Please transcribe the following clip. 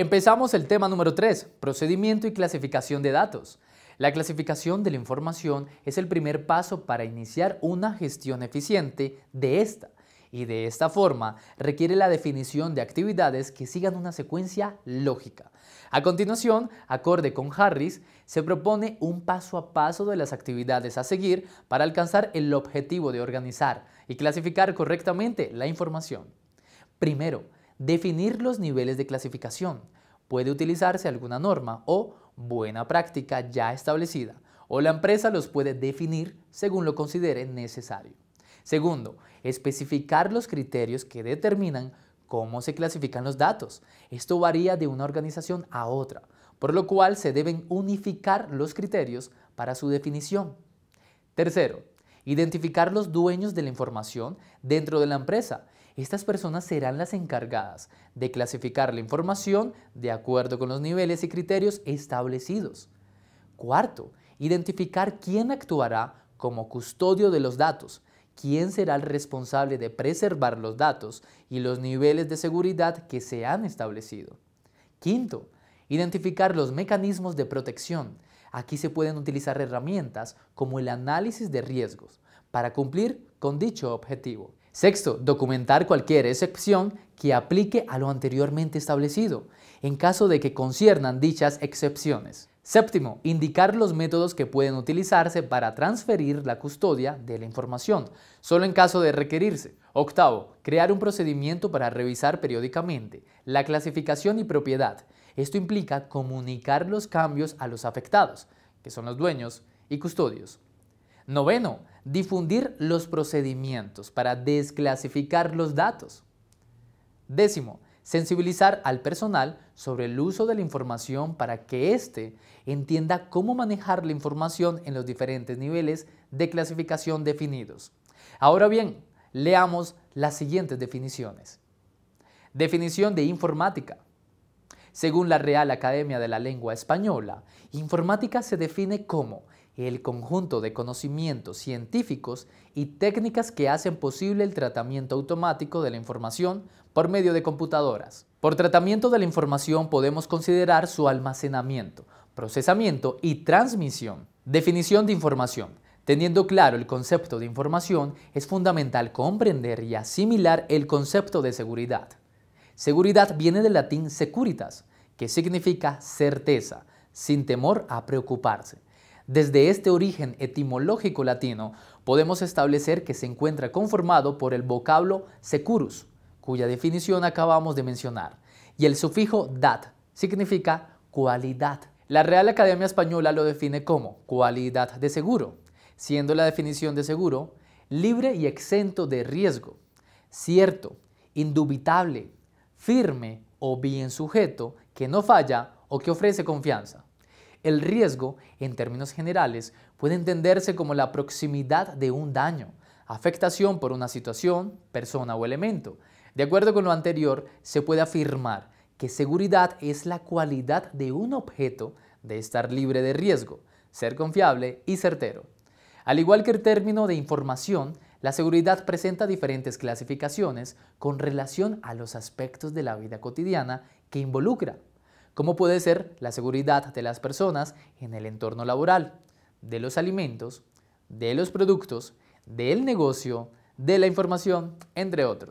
Empezamos el tema número 3, procedimiento y clasificación de datos. La clasificación de la información es el primer paso para iniciar una gestión eficiente de esta y de esta forma requiere la definición de actividades que sigan una secuencia lógica. A continuación, acorde con Harris, se propone un paso a paso de las actividades a seguir para alcanzar el objetivo de organizar y clasificar correctamente la información. Primero, Definir los niveles de clasificación. Puede utilizarse alguna norma o buena práctica ya establecida, o la empresa los puede definir según lo considere necesario. Segundo, especificar los criterios que determinan cómo se clasifican los datos. Esto varía de una organización a otra, por lo cual se deben unificar los criterios para su definición. Tercero, Identificar los dueños de la información dentro de la empresa. Estas personas serán las encargadas de clasificar la información de acuerdo con los niveles y criterios establecidos. Cuarto, identificar quién actuará como custodio de los datos, quién será el responsable de preservar los datos y los niveles de seguridad que se han establecido. Quinto, identificar los mecanismos de protección, Aquí se pueden utilizar herramientas como el análisis de riesgos para cumplir con dicho objetivo. Sexto, documentar cualquier excepción que aplique a lo anteriormente establecido, en caso de que conciernan dichas excepciones. Séptimo, indicar los métodos que pueden utilizarse para transferir la custodia de la información, solo en caso de requerirse. Octavo, crear un procedimiento para revisar periódicamente la clasificación y propiedad esto implica comunicar los cambios a los afectados, que son los dueños y custodios. Noveno, difundir los procedimientos para desclasificar los datos. Décimo, sensibilizar al personal sobre el uso de la información para que éste entienda cómo manejar la información en los diferentes niveles de clasificación definidos. Ahora bien, leamos las siguientes definiciones. Definición de informática. Según la Real Academia de la Lengua Española, informática se define como el conjunto de conocimientos científicos y técnicas que hacen posible el tratamiento automático de la información por medio de computadoras. Por tratamiento de la información podemos considerar su almacenamiento, procesamiento y transmisión. Definición de información. Teniendo claro el concepto de información, es fundamental comprender y asimilar el concepto de seguridad. Seguridad viene del latín securitas, que significa certeza, sin temor a preocuparse. Desde este origen etimológico latino podemos establecer que se encuentra conformado por el vocablo securus, cuya definición acabamos de mencionar, y el sufijo dat, significa cualidad. La Real Academia Española lo define como cualidad de seguro, siendo la definición de seguro libre y exento de riesgo, cierto, indubitable, firme o bien sujeto, que no falla o que ofrece confianza. El riesgo, en términos generales, puede entenderse como la proximidad de un daño, afectación por una situación, persona o elemento. De acuerdo con lo anterior, se puede afirmar que seguridad es la cualidad de un objeto de estar libre de riesgo, ser confiable y certero. Al igual que el término de información, la seguridad presenta diferentes clasificaciones con relación a los aspectos de la vida cotidiana que involucra, como puede ser la seguridad de las personas en el entorno laboral, de los alimentos, de los productos, del negocio, de la información, entre otros.